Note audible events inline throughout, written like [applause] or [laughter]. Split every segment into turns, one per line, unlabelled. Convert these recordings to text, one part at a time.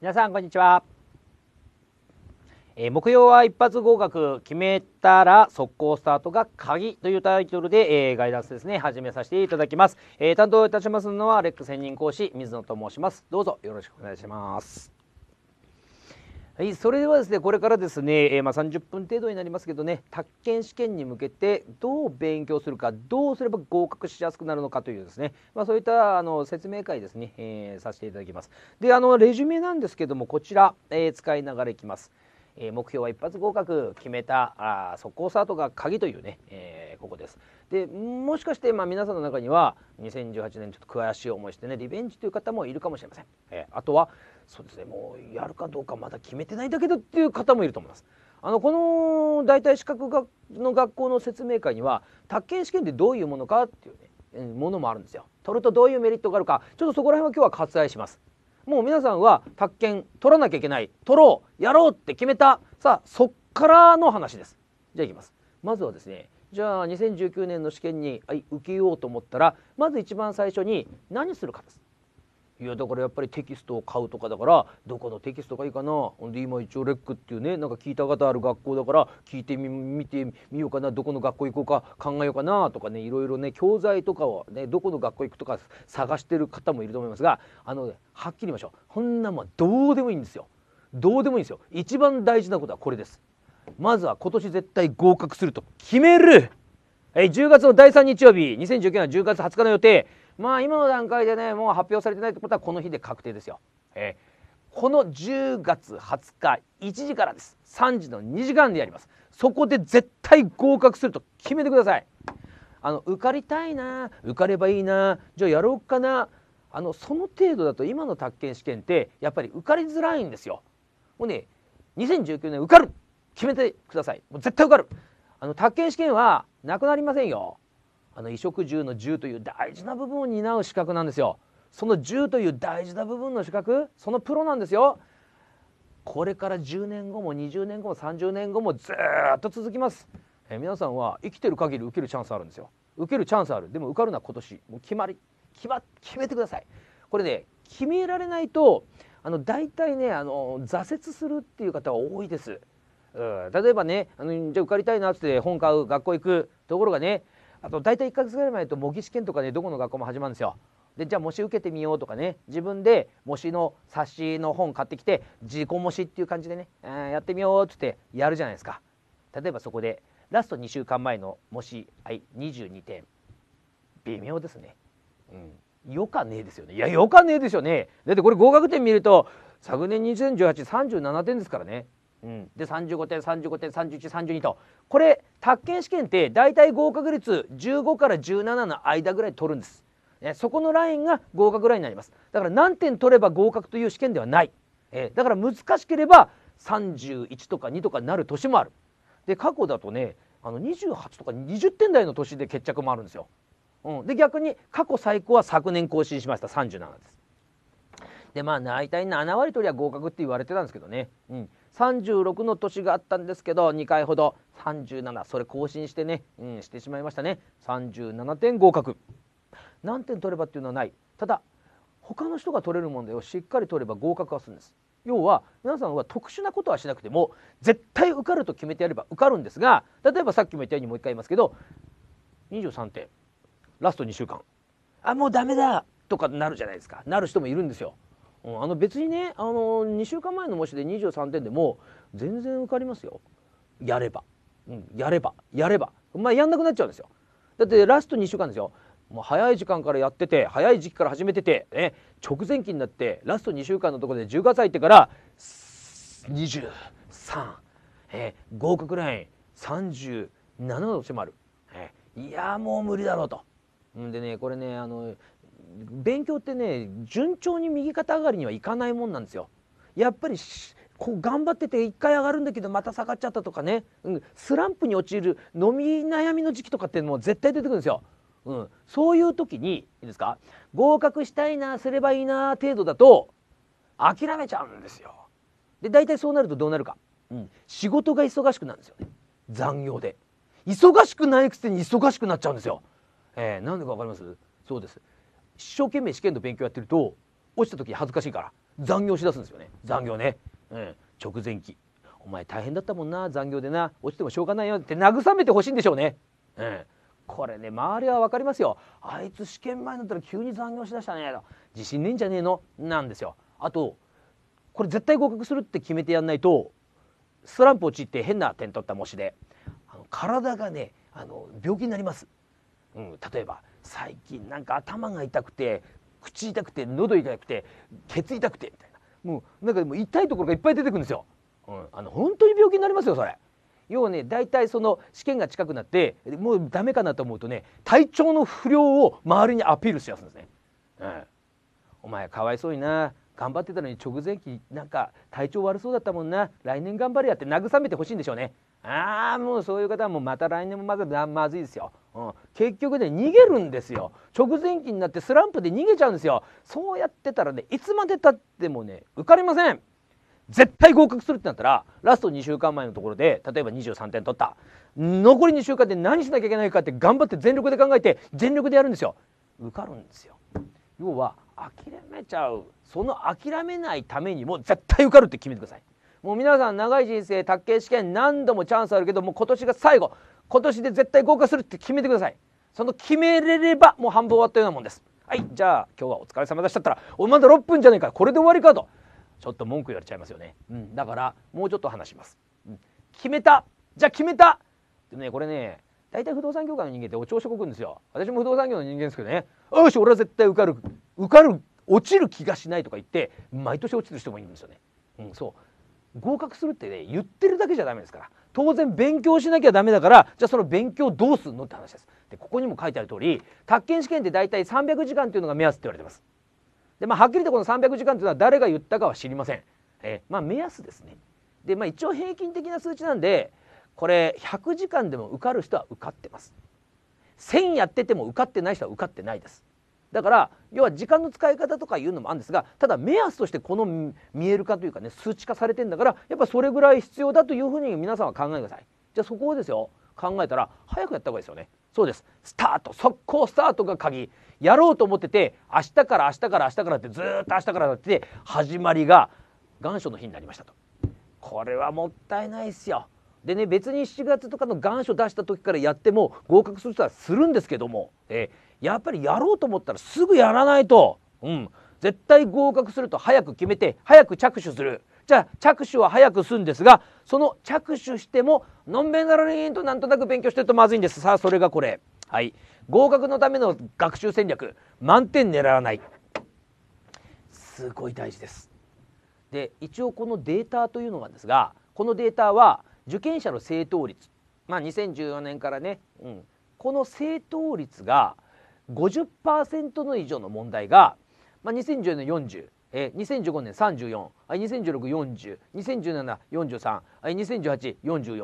皆さんこんにちは、えー、木曜は一発合格決めたら速攻スタートが鍵というタイトルで、えー、ガイダンスですね始めさせていただきます、えー、担当いたしますのはレック専任講師水野と申しますどうぞよろしくお願いしますはい、それではですねこれからですね、えー、まあ、30分程度になりますけどね宅建試験に向けてどう勉強するかどうすれば合格しやすくなるのかというですね、まあ、そういったあの説明会ですね、えー、させていただきますであのレジュメなんですけどもこちら、えー、使いながらいきます、え目標は一発合格決めたあそこをスタートが鍵というね、えここですでもしかしてまあ皆さんの中には2018年ちょっと悔しい思いしてねリベンジという方もいるかもしれません、えー、あとはそうですねもうやるかどうかまだ決めてないんだけどっていう方もいると思いますあのこの大体資格がの学校の説明会には宅建試験ってどういうものかっていう、ね、ものもあるんですよ取るとどういうメリットがあるかちょっとそこら辺は今日は割愛しますもう皆さんは宅建取らなきゃいけない取ろうやろうって決めたさあそっからの話ですじゃあいきますまずはですねじゃあ2019年の試験に、はい、受けようと思ったらまず一番最初に何するかです。いやだからやっぱりテキストを買うとかだからどこのテキストがいいかなほんで今一応レックっていうねなんか聞いた方ある学校だから聞いてみ見てみようかなどこの学校行こうか考えようかなとかねいろいろね教材とかをねどこの学校行くとか探してる方もいると思いますがあの、はっきり言いましょうこんなもんどうでもいいんですよどうでもいいんですよ一番大事なことはこれですまずは今年絶対合格すると決める、えー、10月の第3日曜日2019年は10月20日の予定まあ今の段階でねもう発表されてないってことはこの日で確定ですよ、えー、この10月20日1時からです3時の2時間でやりますそこで絶対合格すると決めてくださいあの受かりたいな受かればいいなじゃあやろうかなあのその程度だと今の宅建試験ってやっぱり受かりづらいんですよ。もうね2019年受かる決めてくださいもう絶対受かるあの宅建試験はなくなりませんよあの衣食住の住という大事な部分を担う資格なんですよその10という大事な部分の資格そのプロなんですよこれから10年後も20年後も30年後もずっと続きます、え皆さんは生きてる限り受けるチャンスあるんですよ受けるチャンスあるでも受かるのは今年もう決まり決ま決めてくださいこれね決められないとあの大体ねあの挫折するっていう方は多いです例えばねあのじゃあ受かりたいなって本買う学校行くところがねあと大体1か月ぐらい前と模擬試験とかねどこの学校も始まるんですよ。でじゃあ模試受けてみようとかね自分で模試の冊子の本買ってきて自己模試っていう感じでね、えー、やってみようっつってやるじゃないですか。例えばそこでラスト2週間前の模試、はい、22点微妙ですね。うん、よかねえですよね。いやよかねえですよね。だってこれ合格点見ると昨年201837点ですからね。うん、で35点35点3132とこれ宅建試験って大体合格率15から17の間ぐらい取るんです、ね、そこのラインが合格ラインになりますだから何点取れば合格という試験ではない、えー、だから難しければ31とか2とかなる年もあるで過去だとねあの28とか20点台の年で決着もあるんですよ、うん、で逆に過去最高は昨年更新しました37ですでまあ大体7割取りは合格って言われてたんですけどね、うん、36の年があったんですけど2回ほど37それ更新してね、うん、してしまいましたね37点合格何点取ればっていうのはないただ他の人が取れる問題をしっかり取れば合格はするんです要は皆さんは特殊なことはしなくても絶対受かると決めてやれば受かるんですが例えばさっきも言ったようにもう一回言いますけど23点ラスト2週間あもうダメだとかなるじゃないですかなる人もいるんですようん、あの別にねあの2週間前の模試で23点でも全然受かりますよやれば、うん、やればやればまあやんなくなっちゃうんですよだってラスト2週間ですよもう早い時間からやってて早い時期から始めてて、ね、直前期になってラスト2週間のところで10月入ってから23、え合格ライン37度迫る、えー、いやもう無理だろうと。でねこれねあの勉強ってね順調に右肩上がりにはいかないもんなんですよ。やっぱりこう頑張ってて1回上がるんだけどまた下がっちゃったとかね、うん、スランプに陥る飲み悩みの時期とかってもう絶対出てくるんですよ。うん、そういう時にいいですか合格したいなすればいいな程度だと諦めちゃうんですよ。で大体そうなるとどうなるか、うん、仕事が忙しくなるんですよね残業で忙しくないくせに忙しくなっちゃうんですよ。えー、なんでか分かりますそうです一生懸命試験の勉強やってると落ちた時恥ずかしいから残業しだすんですよね残業ね、うん、直前期お前大変だったもんな残業でな落ちてもしょうがないよって慰めてほしいんでしょうね、うん、これね周りは分かりますよあいつ試験前になったら急に残業しだしたねと自信ねえんじゃねえのなんですよあとこれ絶対合格するって決めてやんないとストランプ落ちて変な点取った模試であの体がねあの病気になります、うん、例えば最近なんか頭が痛くて口痛くて喉痛くてケツ痛くてみたいなもうなんかもう痛いところがいっぱい出てくるんですよ、うん、あの本当に病気になりますよそれ要はね大体その試験が近くなってもうダメかなと思うとね体調の不良を周りにアピールしやすんですね、うん、お前かわいそうにな頑張ってたのに直前期なんか体調悪そうだったもんな来年頑張れやって慰めてほしいんでしょうねああもうそういう方はもうまた来年もまだまずいですよ、うん、結局ね逃げるんですよ直前期になってスランプで逃げちゃうんですよそうやってたらねいつまでたってもね受かりません絶対合格するってなったらラスト2週間前のところで例えば23点取った残り2週間で何しなきゃいけないかって頑張って全力で考えて全力でやるんですよ受かるんですよ要は諦めちゃうその諦めないためにも絶対受かるって決めてくださいもう皆さん長い人生卓球試験何度もチャンスあるけどもう今年が最後今年で絶対合格するって決めてくださいその決めれればもう半分終わったようなもんですはいじゃあ今日はお疲れ様でしたったらおまだ6分じゃねえかこれで終わりかとちょっと文句言われちゃいますよね、うん、だからもうちょっと話します、うん、決めたじゃあ決めたでねこれね大体不動産業界の人間ってお調子こくんですよ私も不動産業の人間ですけどねよし俺は絶対受かる受かる落ちる気がしないとか言って毎年落ちてる人もいるんですよね、うん、そう合格するってね言ってるだけじゃダメですから当然勉強しなきゃダメだからじゃあその勉強どうすんのって話ですでここにも書いてある通り宅建試験って大体300時間っていうのが目安って言われてますでまあはっきりとこの300時間っていうのは誰が言ったかは知りませんえまあ目安ですねでまあ一応平均的な数値なんでこれ100時間でも受かる人は受かってます1000やってても受かってない人は受かってないですだから要は時間の使い方とかいうのもあるんですがただ目安としてこの見える化というかね数値化されてんだからやっぱそれぐらい必要だというふうに皆さんは考えてくださいじゃあそこをですよ考えたら早くやった方がいいですよねそうですスタート速攻スタートが鍵やろうと思ってて明日から明日から明日からってずっと明日からだって始まりが願書の日になりましたとこれはもったいないっすよでね別に7月とかの願書出した時からやっても合格する人はするんですけども、えー、やっぱりやろうと思ったらすぐやらないと、うん、絶対合格すると早く決めて早く着手する。じゃあ着手は早くするんですがその着手してものんべんがらりんとなんとなく勉強してるとまずいんですさあそれがこれはい合格のための学習戦略満点狙わないすごい大事ですで一応このデータというのはですがこのデータは受験者の正答率、まあ、2014年からね、うん、この正答率が50%の以上の問題が、まあ、2014年40。えー、2015年34、2016、40、2017、43、2018、44。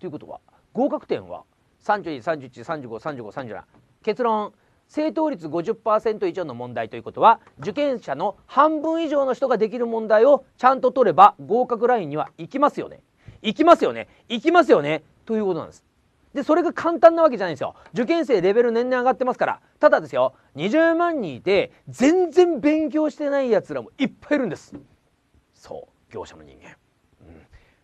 ということは合格点は31、31、35、35、37。結論正答率50%以上の問題ということは受験者の半分以上の人ができる問題をちゃんと取れば合格ラインには行きますよね行きますよね行きますよねということなんですでそれが簡単なわけじゃないんですよ受験生レベル年々上がってますからただですよ20万人いて全然勉強してないやつらもいっぱいいるんですそう業者の人間、うん、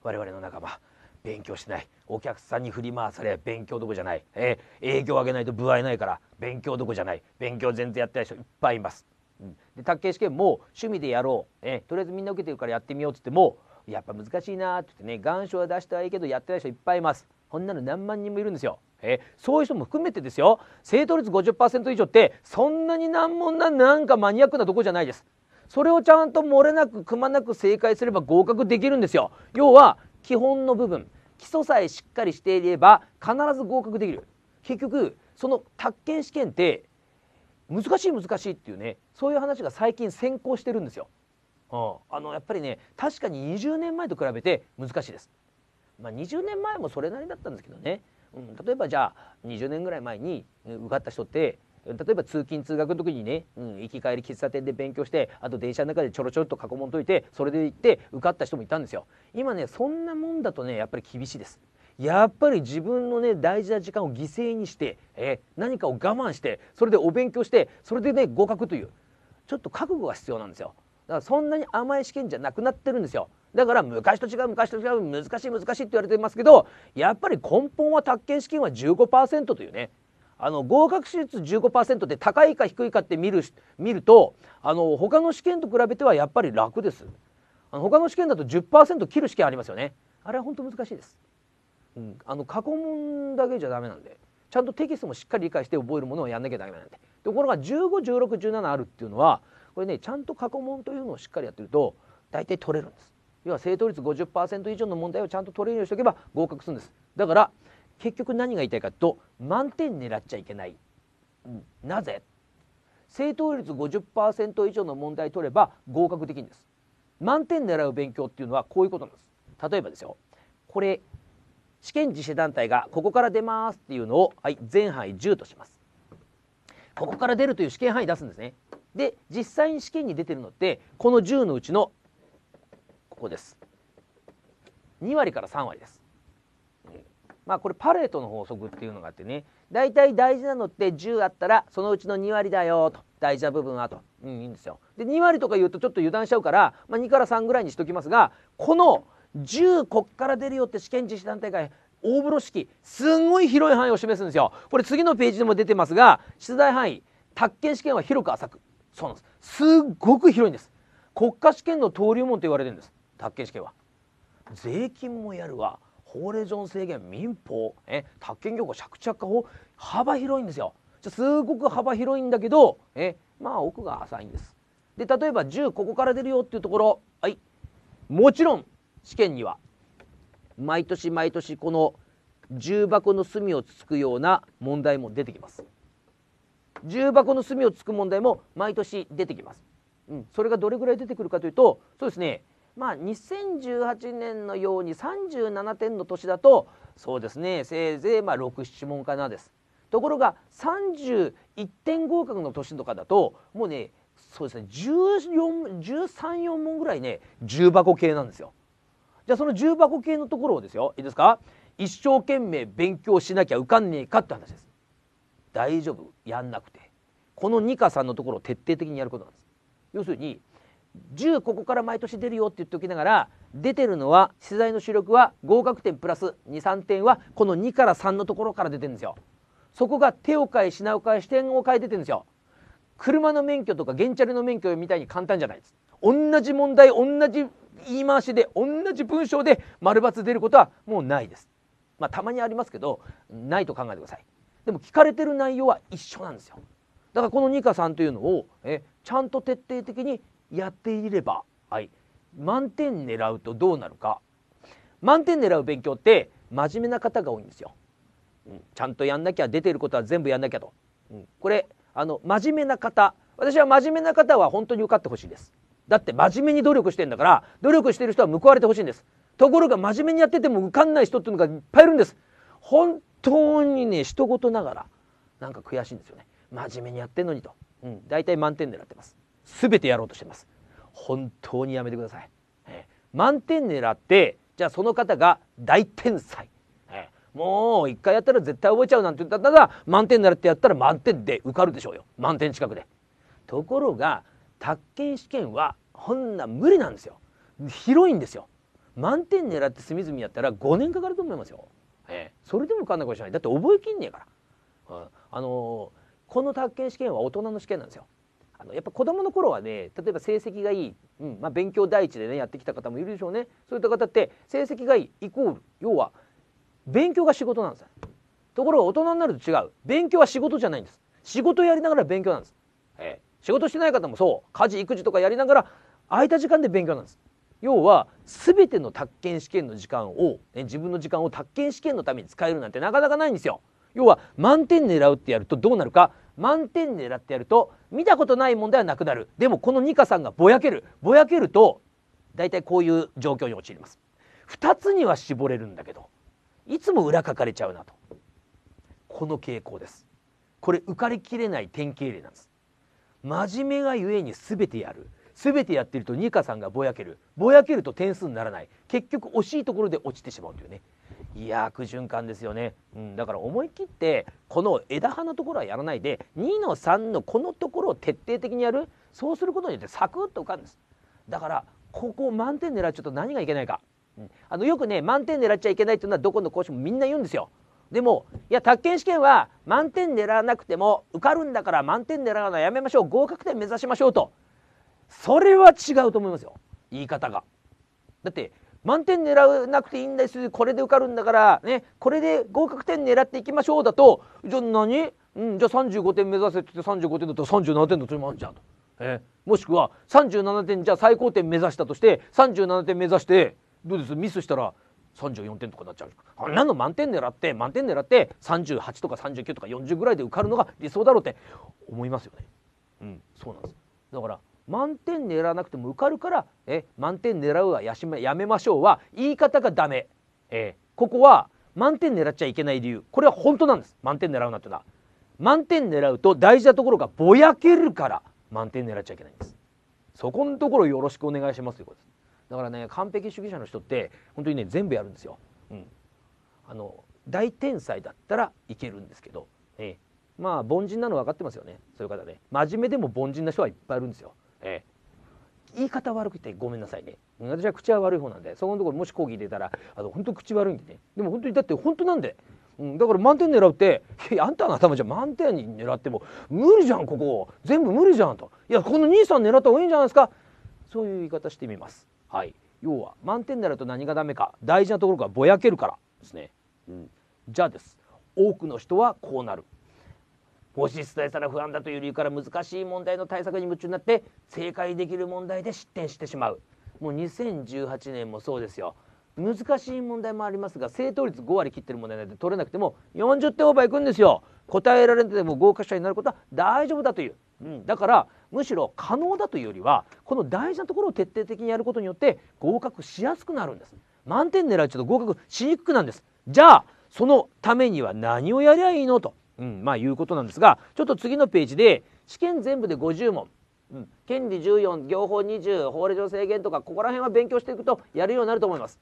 我々の仲間勉強しないお客さんに振り回され勉強どこじゃない、えー、営業上げないと部合ないから勉強どこじゃない勉強全然やってない人いっぱいいます、うん、で卓球試験も趣味でやろう、えー、とりあえずみんな受けてるからやってみようっつってもやっぱ難しいなって言ってね願書は出したいけどやってない人いっぱいいますこんなの何万人もいるんですよえそういう人も含めてですよ正答率50%以上ってそんなに難問ななんかマニアックなとこじゃないですそれをちゃんと漏れなくくまなく正解すれば合格できるんですよ要は基本の部分基礎さえしっかりしていれば必ず合格できる結局その宅建試験って難しい難しいっていうねそういう話が最近先行してるんですよ。うん、あのやっぱりね確かに20年前と比べて難しいです。まあ、20年前もそれなりだったんですけどね、うん、例えばじゃあ20年ぐらい前に受かった人って例えば通勤通学の時にね、うん、行き帰り喫茶店で勉強してあと電車の中でちょろちょろっと過去問解いてそれで行って受かった人もいたんですよ今ねそんなもんだとねやっぱり厳しいですやっぱり自分のね大事な時間を犠牲にして、え何かを我慢してそれでお勉強してそれでね合格というちょっと覚悟が必要なんですよだからそんなに甘い試験じゃなくなってるんですよだから昔と違う昔と違う難しい難しいって言われてますけどやっぱり根本は宅建試験は15%というねあの合格手術15%で高いか低いかって見る見るとあの他の試験と比べてはやっぱり楽です。あの他の試験だと10%切る試験ありますよね。あれは本当難しいです。うん、あの過去問だけじゃダメなんでちゃんとテキストもしっかり理解して覚えるものをやんなきゃダメなんでところが151617あるっていうのはこれねちゃんと過去問というのをしっかりやってると大体取れるんです。要は正答率50%以上の問題をちゃんと取れるようにしておけば合格するんです。だから結局何が言いたいかと満点狙っちゃいけない、うん、なぜ正答率50%以上の問題取れば合格できるんです満点狙う勉強っていうのはこういうことなんです例えばですよこれ試験実施団体がここから出ますっていうのを、はい、全範囲10としますここから出るという試験範囲出すんですねで実際に試験に出てるのってこの10のうちのここです2割から3割ですまあこれパレートの法則っていうのがあってね大体大事なのって10あったらそのうちの2割だよと大事な部分はと、うん、いいんですよ。で2割とか言うとちょっと油断しちゃうから、まあ、2から3ぐらいにしときますがこの10こっから出るよって試験実施団体会大風呂敷すんごい広い範囲を示すんですよ。これ次のページでも出てますが出題範囲宅建試験は広く浅くそうなんですすっごく広いんです国家試験の登竜門と言われてるんです宅建試験は税金もやるわ法令上制限民法え宅建業界借地化法幅広いんですよすごく幅広いんだけどえまあ奥が浅いんですで例えば10ここから出るよっていうところはいもちろん試験には毎年毎年この重箱の隅をつつくような問題も出てきます重箱の隅をつく問題も毎年出てきます、うん、それがどれぐらい出てくるかというとそうですねまあ、2018年のように37点の年だとそうですねせいぜい67問かなです。ところが31点合格の年とかだともうねそうですね134問ぐらいね重箱系なんですよ。じゃあその重箱系のところをですよいいですか一生懸命勉強しなきゃ受かんねえかって話です。大丈夫やんなくてこの2か3のところを徹底的にやることなんです。要するに10ここから毎年出るよって言っておきながら出てるのは資材の主力は合格点プラス23点はこの2から3のところから出てるんですよそこが手を変え品を変え視点を変え出てるんですよ車の免許とかゲンチャリの免許みたいに簡単じゃないです同じ問題同じ言い回しで同じ文章で丸抜出ることはもうないですまあたまにありますけどないと考えてくださいでも聞かれてる内容は一緒なんですよだからこの2か3というのをえちゃんと徹底的にやっていれば、はい、満点狙うとどうなるか満点狙う勉強って真面目な方が多いんですよ、うん、ちゃんとやんなきゃ出てることは全部やんなきゃと、うん、これあの真面目な方私は真面目な方は本当に受かってほしいですだって真面目に努力してんだから努力してる人は報われてほしいんですところが真面目にやってても受かんない人っていうのがいっぱいいるんです本当にね人事ながらなんか悔しいんですよね真面目にやってんのにと、うん、大体満点狙ってます全てやろうとしてます本当にやめてください、えー、満点狙ってじゃあその方が大天才、えー、もう一回やったら絶対覚えちゃうなんて言ったら満点狙ってやったら満点で受かるでしょうよ満点近くでところが宅建試験はほんな無理なんですよ広いんですよ満点狙って隅々やったら5年かかると思いますよ、えー、それでもかんないかもしれないだって覚えきんねえから、うん、あのー、この宅建試験は大人の試験なんですよのやっぱ子供の頃はね例えば成績がいい、うんまあ、勉強第一でねやってきた方もいるでしょうねそういった方って成績がいいイコール要は勉強が仕事なんですところが大人になると違う勉強は仕事じゃないんです仕事やりながら勉強なんです、えー、仕事してない方もそう家事育児とかやりながら空いた時間で勉強なんです要は全ての宅建試験の時間を、ね、自分の時間を宅建試験のために使えるなんてなかなかないんですよ要は満点狙うってやるとどうなるか満点狙ってやると見たことない問題はなくなるでもこのニカさんがぼやけるぼやけると大体こういう状況に陥ります2つには絞れるんだけどいつも裏書かれちゃうなとこの傾向ですこれ浮かれきれない典型例なんです真面目がゆえに全てやる全てやってるとニカさんがぼやけるぼやけると点数にならない結局惜しいところで落ちてしまうというねいや悪循環ですよね、うん、だから思い切ってこの枝葉のところはやらないで2の3のこのところを徹底的にやるそうすることによってサクッと浮かんですだからここを満点狙っちゃうと何がいけないか、うん、あのよくね満点狙っちゃいけないっていうのはどこの講師もみんな言うんですよでもいや宅建試験は満点狙わなくても受かるんだから満点狙うのはやめましょう合格点目指しましょうとそれは違うと思いますよ言い方がだって満点狙わなくていいんですこれで受かるんだからねこれで合格点狙っていきましょうだとじゃあ何、うん、じゃあ35点目指せって言って35点だったら37点の取りもあるじゃんと、えー、もしくは37点じゃあ最高点目指したとして37点目指してどうですミスしたら34点とかなっちゃうこんなの満点狙って満点狙って38とか39とか40ぐらいで受かるのが理想だろうって思いますよね。うん、そうなんですだから満点狙わなくても受かるからえ満点狙うはやしやめましょうは言い方がダメ、えここは満点狙っちゃいけない理由これは本当なんです満点狙うなってのは満点狙うと大事なところがぼやけるから満点狙っちゃいけないんですそこのところよろしくお願いしますということですだからね完璧主義者の人って本当にね全部やるんですよ、うん、あの大天才だったらいけるんですけど、えまあ凡人なの分かってますよねそういう方ね真面目でも凡人な人はいっぱいいるんですよえー、言い方悪くてごめんなさいね私は口は悪い方なんでそこのところもし講義出たらあの本当口悪いんでねでも本当にだって本当なんで、うん、だから満点狙うって「あんたの頭じゃ満点に狙っても無理じゃんここ全部無理じゃん」と「いやこの兄さん狙った方がいいんじゃないですか」そういう言い方してみます。はい要は満点になると何がダメか大事なところがぼやけるからですね、うん、じゃあです多くの人はこうなるもし出題したら不安だという理由から難しい問題の対策に夢中になって正解できる問題で失点してしまうもう2018年もそうですよ難しい問題もありますが正答率5割切ってる問題なんて取れなくても40点オーバーいくんですよ答えられても合格者になることは大丈夫だという、うん、だからむしろ可能だというよりはこの大事なところを徹底的にやることによって合格しやすくなるんです満点狙うちょっと合格しにくくなんですじゃあそのためには何をやりゃいいのとうん、まあいうことなんですがちょっと次のページで試験全部で50問、うん、権利14行法20法令上制限とかここら辺は勉強していくとやるようになると思います。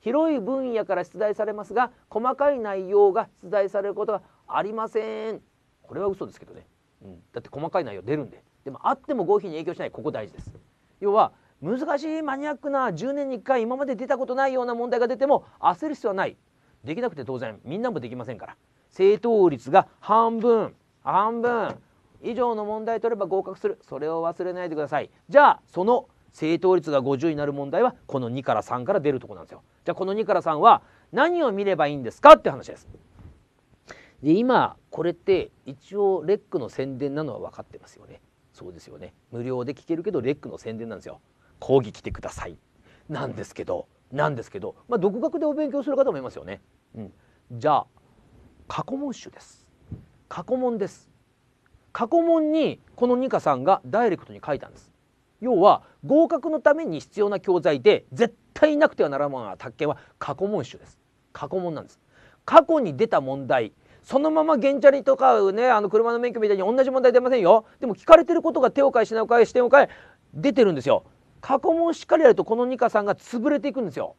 広い分野から出題されますが細かい内容が出題されることはありませんこれは嘘ですけどね、うん、だって細かい内容出るんででもあっても合否に影響しないここ大事です要は難しいマニアックな10年に1回今まで出たことないような問題が出ても焦る必要はないできなくて当然みんなもできませんから正答率が半分半分以上の問題取れば合格するそれを忘れないでくださいじゃあその正答率が50になる問題はこの2から3から出るとこなんですよじゃあこの2から3は何を見ればいいんですかって話ですで今これって一応レックの宣伝なのは分かってますよねそうですよね無料で聞けるけどレックの宣伝なんですよ講義来てくださいなんですけどなんですけどまあ独学でお勉強する方もいますよねうんじゃあ過去問集です過去問です過去問にこのニカさんがダイレクトに書いたんです要は合格のために必要な教材で絶対なくてはならないものはは過去問集です過去問なんです過去に出た問題そのままゲンチャリとかねあの車の免許みたいに同じ問題出ませんよでも聞かれてることが手を変えなおかえ視点を変え出てるんですよ過去問しっかりやるとこのニカさんが潰れていくんですよ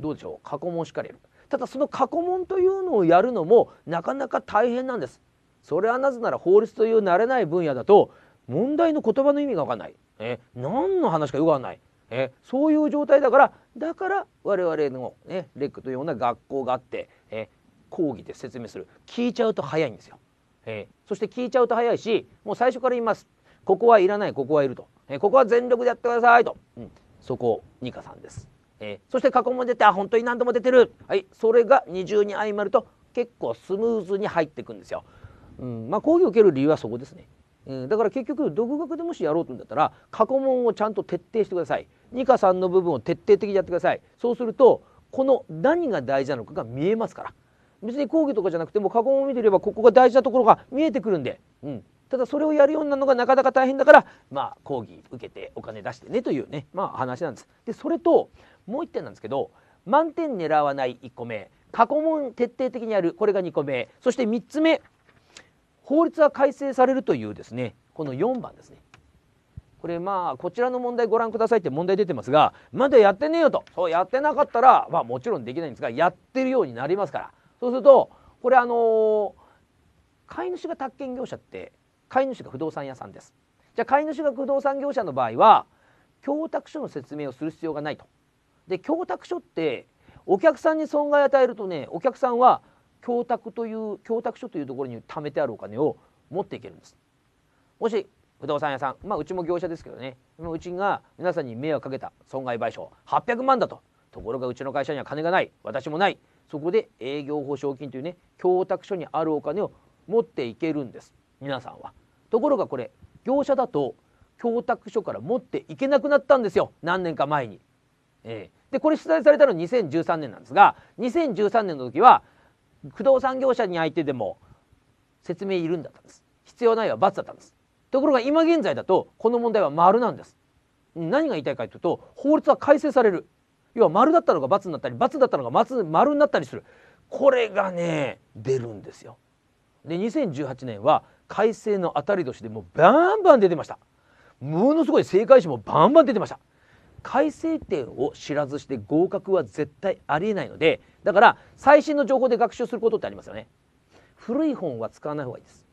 どうでしょう過去問しっかりやるただその過去問というのをやるのもなかなか大変なんですそれはなぜなら法律という慣れない分野だと問題の言葉の意味が分かんない、え何の話かよくわかんない、えそういう状態だからだから我々の、ね、レックというような学校があって、え講義で説明する聞いちゃうと早いんですよ、えそして聞いちゃうと早いしもう最初から言いますここはいらないここはいると、えここは全力でやってくださいと、うん、そこニカさんです。えー、そして過去も出てあ本当に何度も出てる、はい、それが二重に相まると結構スムーズに入っていくんですよ。うんまあ、講義を受ける理由はそこですね。うん、だから結局独学でもしやろうとんだったら過去問をちゃんと徹底してください二課さんの部分を徹底的にやってくださいそうするとこの何が大事なのかが見えますから別に講義とかじゃなくても過去問を見てればここが大事なところが見えてくるんで、うん、ただそれをやるようなのがなかなか大変だからまあ講義受けてお金出してねというねまあ話なんです。でそれともう1点なんですけど満点狙わない1個目過去問徹底的にやるこれが2個目そして3つ目法律は改正されるというですねこの4番ですねこれまあこちらの問題ご覧くださいって問題出てますがまだやってねえよとそうやってなかったらまあもちろんできないんですがやってるようになりますからそうするとこれあのー、買い主が宅建業者って買い主が不動産屋さんです。じゃあ買い主が不動産業者の場合は供託書の説明をする必要がないと。で供託書ってお客さんに損害を与えるとねお客さんは供託という供託書というところに貯めてあるお金を持っていけるんです。もし不動産屋さん、まあ、うちも業者ですけどねうちが皆さんに迷惑かけた損害賠償800万だとところがうちの会社には金がない私もないそこで営業保証金というね供託書にあるお金を持っていけるんです皆さんは。ところがこれ業者だと供託所から持っていけなくなったんですよ何年か前に。えー、でこれ出題されたの2013年なんですが2013年の時は不動産業者に相手でも説明いるんだったんです必要ないは×だったんですところが今現在だとこの問題は丸なんです何が言いたいかというと法律は改正される要は丸だったのが×になったり×だったのが丸になったりするこれがね出るんですよで2018年は改正の当たり年でもうバンバン出てましたものすごい正解者もバンバン出てました改正点を知らずして合格は絶対ありえないのでだから最新の情報で学習することってありますよね古い本は使わない方がいいです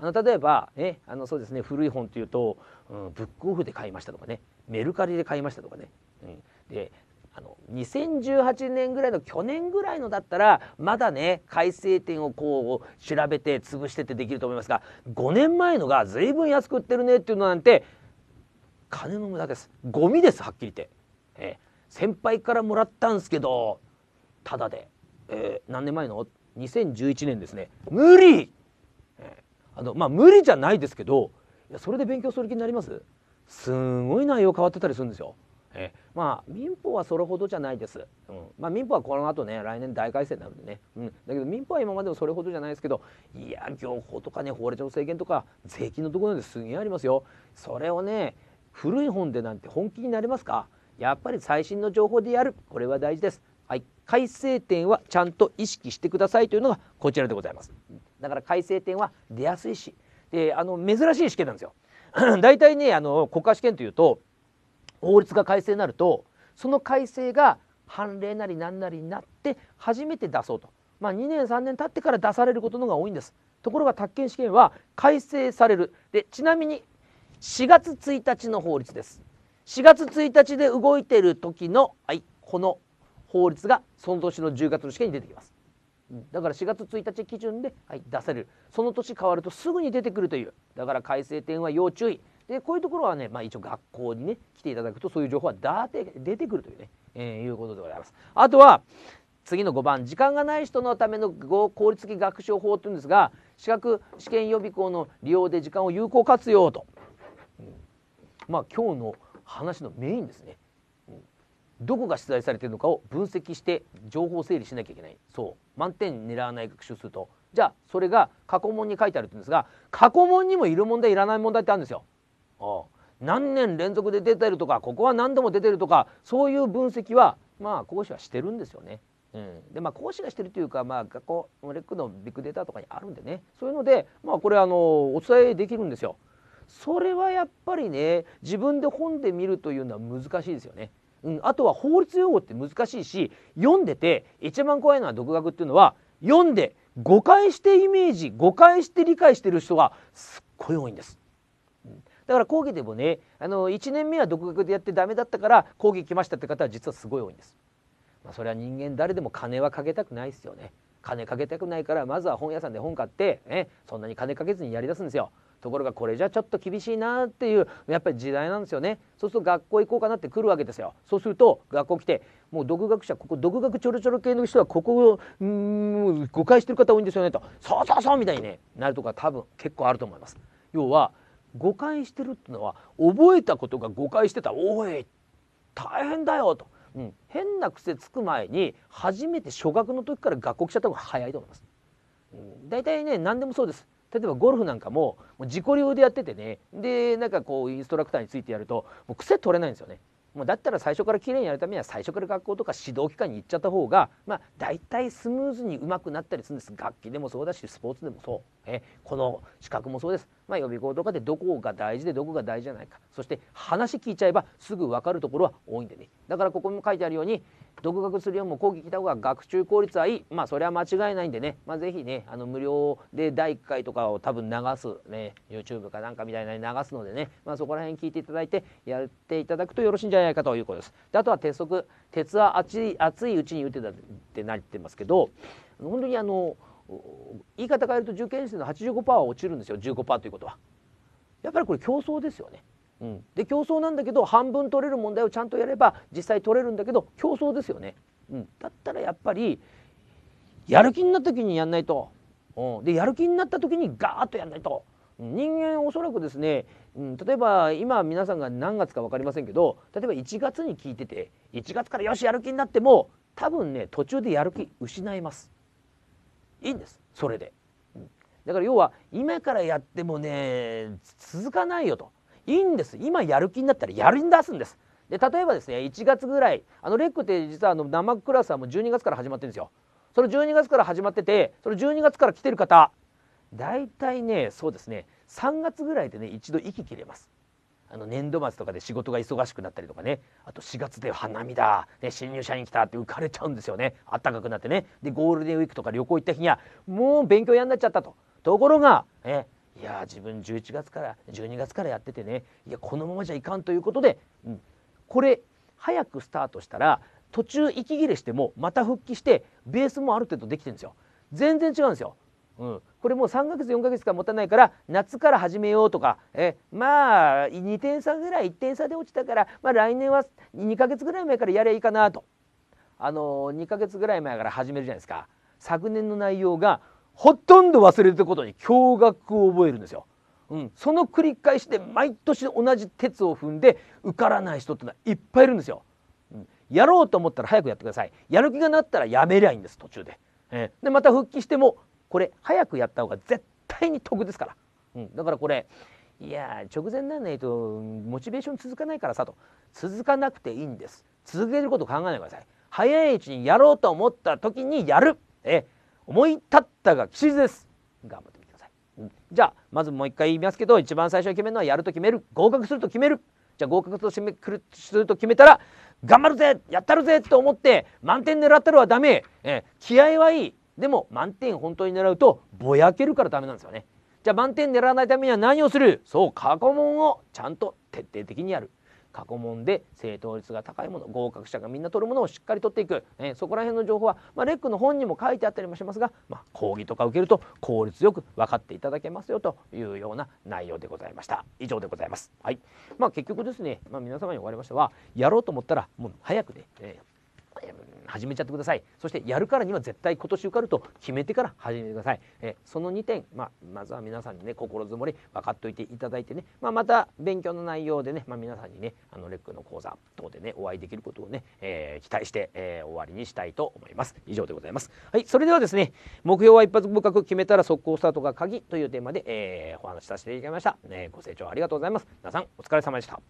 あの例えば、ね、あのそうですね古い本というと、うん、ブックオフで買いましたとかねメルカリで買いましたとかね、うん、での2018年ぐらいの去年ぐらいのだったらまだね改正点をこう調べて潰してってできると思いますが5年前のが随分安く売ってるねっていうのなんて金の無駄ですゴミですはっきり言って、えー、先輩からもらったんすけどただで、えー、何年前の2011年ですね無理、えー、あのまあ無理じゃないですけどいやそれで勉強する気になりますすんごい内容変わってたりするんですよ。えまあ民法はそれほどじゃないです、うんまあ、民法はこの後ね来年大改正になるんでね、うん、だけど民法は今までもそれほどじゃないですけどいや業法とかね法律の制限とか税金のところですげえありますよそれをね古い本でなんて本気になれますかやっぱり最新の情報でやるこれは大事です、はい、改正点はちゃんと意識してくださいというのがこちらでございますだから改正点は出やすいしであの珍しい試験なんですよ [clears throat] 大体ねあの国家試験というと法律が改正になるとその改正が判例なり何なりになって初めて出そうと、まあ、2年3年経ってから出されることのが多いんですところが宅建試験は改正されるでちなみに4月1日の法律です4月1日で動いてる時の、はい、この法律がその年の10月の試験に出てきますだから4月1日基準で、はい、出されるその年変わるとすぐに出てくるというだから改正点は要注意でこういうところはね、まあ、一応学校にね来ていただくとそういう情報はだって出てくるというね、えー、いうことでございます。あとは次の5番時間がない人のための効率的学習法というんですが資格試験予備校の利用で時間を有効活用と、うん、まあ今日の話のメインですね、うん、どこが出題されているのかを分析して情報整理しなきゃいけないそう満点狙わない学習するとじゃあそれが過去問に書いてあるってうんですが過去問にもいる問題いらない問題ってあるんですよ何年連続で出てるとかここは何度も出てるとかそういう分析はまあ講師はしてるんですよね。うん、でまあ講師がしてるというか、まあ、学校レックのビッグデータとかにあるんでねそういうので、まあ、これあのお伝えできるんですよ。それはやっぱりね自分で本で見るというのは難しいですよね。うん、あとは法律用語って難しいし読んでて一番怖いのは独学っていうのは読んで誤解してイメージ誤解して理解してる人がすっごい多いんです。だから講義でもねあの1年目は独学でやって駄目だったから講義来ましたって方は実はすごい多いんです。まあ、それは人間誰でも金はかけたくないですよね。金かけたくないからまずは本屋さんで本買って、ね、そんなに金かけずにやりだすんですよ。ところがこれじゃちょっと厳しいなっていうやっぱり時代なんですよねそうすると学校行こうかなって来るわけですよそうすると学校来てもう独学者ここ独学ちょろちょろ系の人はここをうん誤解してる方多いんですよねとそうそうそうみたいに、ね、なるとか多分結構あると思います要は誤解してるってのは覚えたことが誤解してた「おい大変だよ」と、うん、変な癖つく前に初めて初学の時から学校来ちゃった方が早いと思います。うん、いいね何でもそうです例えばゴルフなんかも自己流でやっててねでなんかこうインストラクターについてやるともう癖取れないんですよねもうだったら最初からきれいにやるためには最初から学校とか指導機関に行っちゃった方がまあ大体スムーズにうまくなったりするんです楽器でもそうだしスポーツでもそう、えこの資格もそうです、まあ、予備校とかでどこが大事でどこが大事じゃないかそして話聞いちゃえばすぐ分かるところは多いんでねだからここも書いてあるように独学するよりも講義来た方が学習効率はいいまあそれは間違いないんでね、まあ、是非ねあの無料で第1回とかを多分流す、ね、YouTube かなんかみたいなに流すのでね、まあ、そこら辺聞いていただいてやっていただくとよろしいんじゃないかということです。であとは鉄則鉄は熱い熱いうちに打てたってなってますけど本当にあの言い方変えると受験生の85%は落ちるんですよ15%ということは。やっぱりこれ競争ですよね。うん、で競争なんだけど半分取れる問題をちゃんとやれば実際取れるんだけど競争ですよね、うん、だったらやっぱりやる気になった時にやんないと、うん、でやる気になった時にガーッとやんないと人間おそらくですね、うん、例えば今皆さんが何月か分かりませんけど例えば1月に聞いてて1月からよしやる気になっても多分ね途中でやる気失いますいいんですそれで、うん、だから要は今からやってもね続かないよといいんです今やる気になったらやり出すんですで例えばですね1月ぐらいあのレックって実はあの生クラスはもう12月から始まってるんですよその12月から始まっててその12月から来てる方大体ねそうですね3月ぐらいでね一度息切れますあの年度末とかで仕事が忙しくなったりとかねあと4月で花見だ、ね、新入社員来たって浮かれちゃうんですよねあったかくなってねでゴールデンウィークとか旅行行った日にはもう勉強やんなっちゃったとところが、ね、いや自分11月から12月からやっててねいやこのままじゃいかんということで、うん、これ早くスタートしたら途中息切れしてもまた復帰してベースもある程度できてるんですよ全然違うんですよ、うん、これもう3ヶ月4ヶ月か持たないから夏から始めようとかえまあ2点差ぐらい1点差で落ちたから、まあ、来年は2ヶ月ぐらい前からやりゃいいかなとあの2ヶ月ぐらい前から始めるじゃないですか昨年の内容がほとんど忘れてることに驚愕を覚えるんですよ。うん、その繰り返しで毎年同じ鉄を踏んで受からない人ってのはいっぱいいるんですよ。うん、やろうと思ったら早くやってください。やる気がなったらやめりゃいいんです途中で。えー、でまた復帰してもこれ早くやった方が絶対に得ですから。うん、だからこれいや直前なんないとモチベーション続かないからさと続かなくていいんです続けること考えないでください早いうちにやろうと思った時にやるえー思い立ったが吉日です頑張ってみてください、うん、じゃあまずもう一回言いますけど一番最初に決めるのはやると決める合格すると決めるじゃあ合格とめくるすると決めたら頑張るぜやったるぜと思って満点狙ったらはダメ、え気合はいいでも満点本当に狙うとぼやけるからダメなんですよねじゃあ満点狙わないためには何をするそう過去問をちゃんと徹底的にやる過去問で正答率が高いもの合格者がみんな取るものをしっかり取っていく、えー、そこら辺の情報は、まあ、レックの本にも書いてあったりもしますが、まあ、講義とか受けると効率よく分かっていただけますよというような内容でございました以上でございます、はいまあ、結局ですね、まあ、皆様におかれましてはやろうと思ったらもう早くね、えー始めちゃってくださいそしてやるからには絶対今年受かると決めてから始めてください、えその2点、まあ、まずは皆さんにね心づもり分かっておいていただいてね、まあ、また勉強の内容でね、まあ、皆さんにねあのレックの講座等でねお会いできることをね、えー、期待して、えー、終わりにしたいと思います以上でございますはいそれではですね目標は一発合格決めたら速攻スタートが鍵というテーマで、えー、お話しさせていただきました、えご清聴ありがとうございます皆さんお疲れ様でした